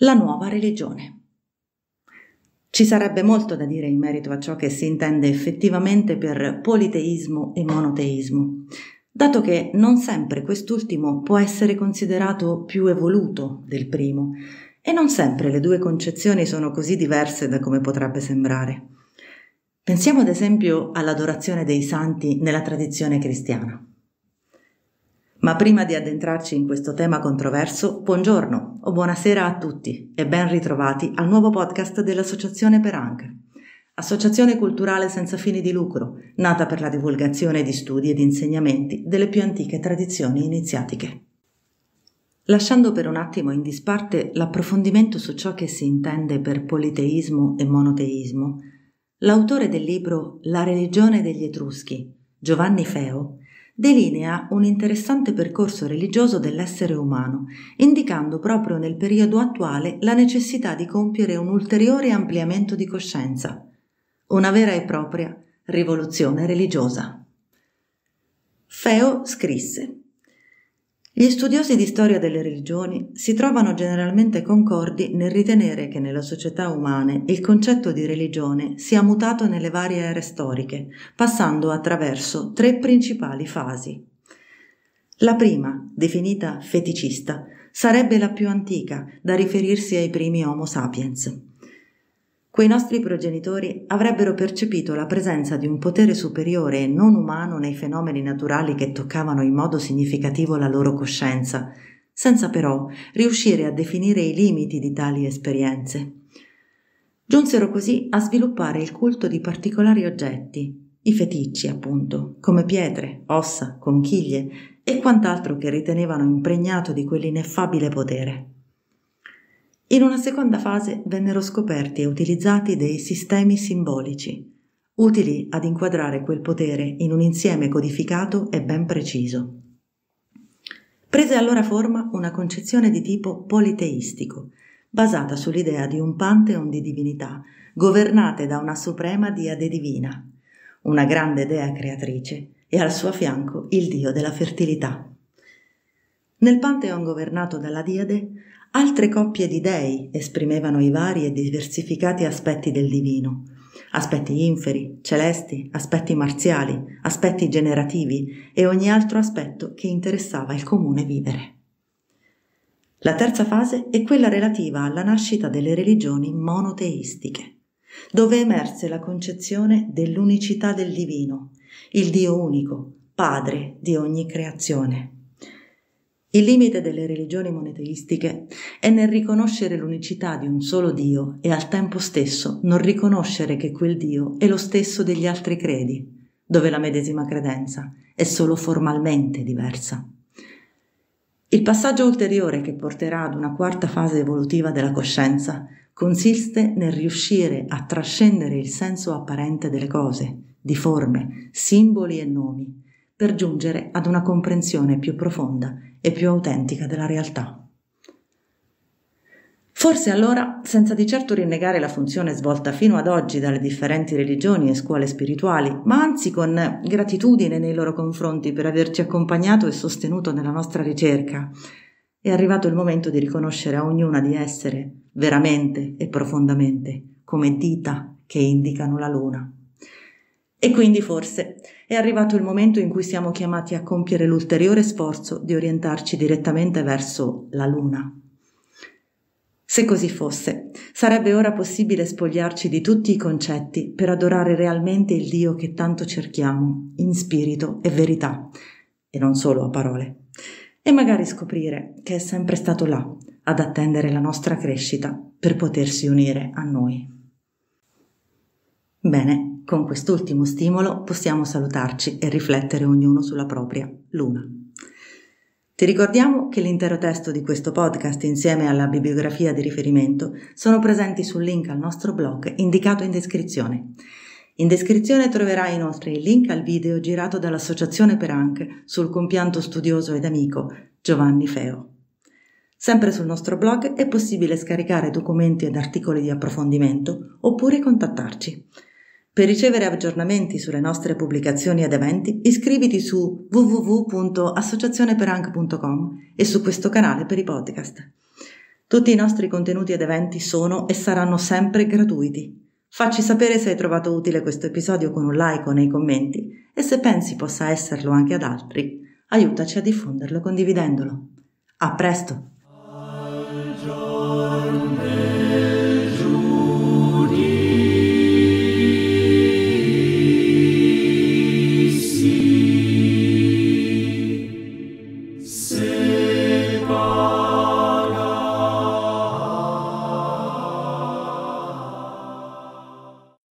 la nuova religione. Ci sarebbe molto da dire in merito a ciò che si intende effettivamente per politeismo e monoteismo, dato che non sempre quest'ultimo può essere considerato più evoluto del primo, e non sempre le due concezioni sono così diverse da come potrebbe sembrare. Pensiamo ad esempio all'adorazione dei santi nella tradizione cristiana. Ma prima di addentrarci in questo tema controverso, buongiorno o buonasera a tutti e ben ritrovati al nuovo podcast dell'Associazione per Anche, Associazione culturale senza fini di lucro, nata per la divulgazione di studi ed insegnamenti delle più antiche tradizioni iniziatiche. Lasciando per un attimo in disparte l'approfondimento su ciò che si intende per politeismo e monoteismo, l'autore del libro La religione degli Etruschi, Giovanni Feo, delinea un interessante percorso religioso dell'essere umano, indicando proprio nel periodo attuale la necessità di compiere un ulteriore ampliamento di coscienza, una vera e propria rivoluzione religiosa. Feo scrisse gli studiosi di storia delle religioni si trovano generalmente concordi nel ritenere che nella società umane il concetto di religione sia mutato nelle varie ere storiche, passando attraverso tre principali fasi. La prima, definita feticista, sarebbe la più antica, da riferirsi ai primi Homo sapiens quei nostri progenitori avrebbero percepito la presenza di un potere superiore e non umano nei fenomeni naturali che toccavano in modo significativo la loro coscienza, senza però riuscire a definire i limiti di tali esperienze. Giunsero così a sviluppare il culto di particolari oggetti, i feticci appunto, come pietre, ossa, conchiglie e quant'altro che ritenevano impregnato di quell'ineffabile potere. In una seconda fase vennero scoperti e utilizzati dei sistemi simbolici, utili ad inquadrare quel potere in un insieme codificato e ben preciso. Prese allora forma una concezione di tipo politeistico, basata sull'idea di un pantheon di divinità governate da una suprema diade divina, una grande dea creatrice e al suo fianco il dio della fertilità. Nel pantheon governato dalla diade Altre coppie di dei esprimevano i vari e diversificati aspetti del divino, aspetti inferi, celesti, aspetti marziali, aspetti generativi e ogni altro aspetto che interessava il comune vivere. La terza fase è quella relativa alla nascita delle religioni monoteistiche, dove emerse la concezione dell'unicità del divino, il Dio unico, padre di ogni creazione. Il limite delle religioni monoteistiche è nel riconoscere l'unicità di un solo Dio e al tempo stesso non riconoscere che quel Dio è lo stesso degli altri credi, dove la medesima credenza è solo formalmente diversa. Il passaggio ulteriore che porterà ad una quarta fase evolutiva della coscienza consiste nel riuscire a trascendere il senso apparente delle cose, di forme, simboli e nomi, per giungere ad una comprensione più profonda e più autentica della realtà. Forse allora, senza di certo rinnegare la funzione svolta fino ad oggi dalle differenti religioni e scuole spirituali, ma anzi con gratitudine nei loro confronti per averci accompagnato e sostenuto nella nostra ricerca, è arrivato il momento di riconoscere a ognuna di essere, veramente e profondamente, come dita che indicano la luna. E quindi forse è arrivato il momento in cui siamo chiamati a compiere l'ulteriore sforzo di orientarci direttamente verso la Luna. Se così fosse, sarebbe ora possibile spogliarci di tutti i concetti per adorare realmente il Dio che tanto cerchiamo, in spirito e verità, e non solo a parole. E magari scoprire che è sempre stato là, ad attendere la nostra crescita per potersi unire a noi. Bene, con quest'ultimo stimolo possiamo salutarci e riflettere ognuno sulla propria luna. Ti ricordiamo che l'intero testo di questo podcast insieme alla bibliografia di riferimento sono presenti sul link al nostro blog indicato in descrizione. In descrizione troverai inoltre il link al video girato dall'Associazione per Anche sul compianto studioso ed amico Giovanni Feo. Sempre sul nostro blog è possibile scaricare documenti ed articoli di approfondimento oppure contattarci. Per ricevere aggiornamenti sulle nostre pubblicazioni ed eventi, iscriviti su www.associazioneperank.com e su questo canale per i podcast. Tutti i nostri contenuti ed eventi sono e saranno sempre gratuiti. Facci sapere se hai trovato utile questo episodio con un like o nei commenti e se pensi possa esserlo anche ad altri, aiutaci a diffonderlo condividendolo. A presto!